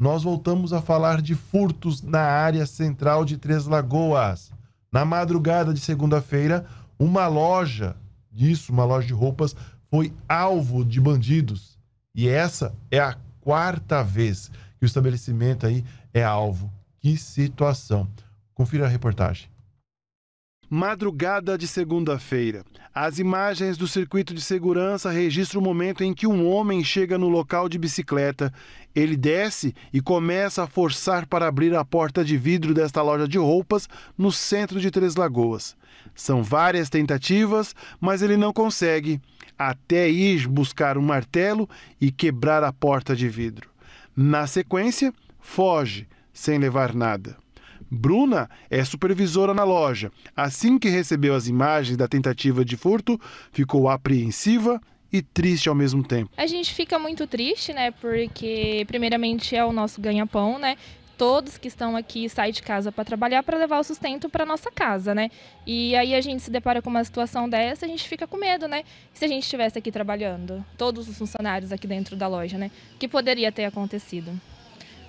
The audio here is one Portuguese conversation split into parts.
nós voltamos a falar de furtos na área central de Três Lagoas. Na madrugada de segunda-feira, uma loja, isso, uma loja de roupas, foi alvo de bandidos. E essa é a quarta vez que o estabelecimento aí é alvo. Que situação. Confira a reportagem. Madrugada de segunda-feira. As imagens do circuito de segurança registram o momento em que um homem chega no local de bicicleta. Ele desce e começa a forçar para abrir a porta de vidro desta loja de roupas no centro de Três Lagoas. São várias tentativas, mas ele não consegue, até ir buscar um martelo e quebrar a porta de vidro. Na sequência, foge, sem levar nada. Bruna é supervisora na loja. Assim que recebeu as imagens da tentativa de furto, ficou apreensiva e triste ao mesmo tempo. A gente fica muito triste, né? Porque, primeiramente, é o nosso ganha-pão, né? Todos que estão aqui saem de casa para trabalhar para levar o sustento para nossa casa, né? E aí a gente se depara com uma situação dessa, a gente fica com medo, né? E se a gente estivesse aqui trabalhando, todos os funcionários aqui dentro da loja, né? O que poderia ter acontecido?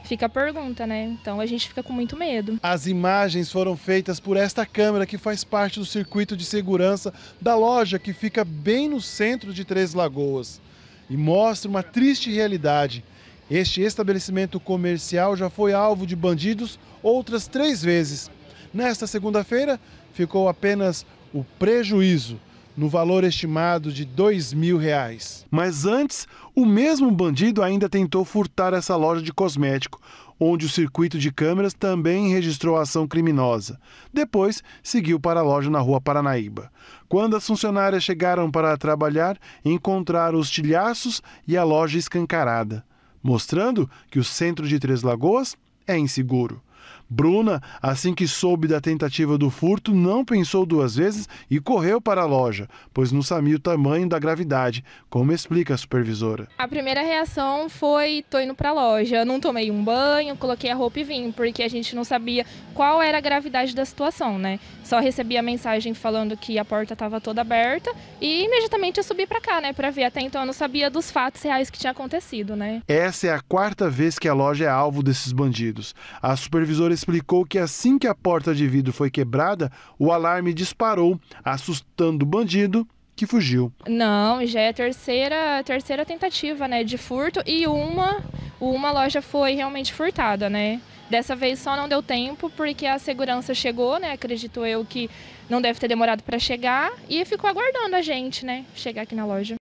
Fica a pergunta, né? Então a gente fica com muito medo. As imagens foram feitas por esta câmera que faz parte do circuito de segurança da loja que fica bem no centro de Três Lagoas e mostra uma triste realidade. Este estabelecimento comercial já foi alvo de bandidos outras três vezes. Nesta segunda-feira, ficou apenas o prejuízo no valor estimado de dois mil reais. Mas antes, o mesmo bandido ainda tentou furtar essa loja de cosmético, onde o circuito de câmeras também registrou a ação criminosa. Depois, seguiu para a loja na rua Paranaíba. Quando as funcionárias chegaram para trabalhar, encontraram os tilhaços e a loja escancarada, mostrando que o centro de Três Lagoas é inseguro. Bruna, assim que soube da tentativa do furto, não pensou duas vezes e correu para a loja, pois não sabia o tamanho da gravidade, como explica a supervisora. A primeira reação foi: tô indo para a loja. Não tomei um banho, coloquei a roupa e vim, porque a gente não sabia qual era a gravidade da situação, né? Só recebi a mensagem falando que a porta estava toda aberta e imediatamente eu subi para cá, né, para ver. Até então eu não sabia dos fatos reais que tinha acontecido, né? Essa é a quarta vez que a loja é alvo desses bandidos. A supervisora supervisor explicou que assim que a porta de vidro foi quebrada, o alarme disparou, assustando o bandido que fugiu. Não, já é a terceira, terceira tentativa, né, de furto e uma, uma loja foi realmente furtada, né? Dessa vez só não deu tempo porque a segurança chegou, né? Acredito eu que não deve ter demorado para chegar e ficou aguardando a gente, né, chegar aqui na loja.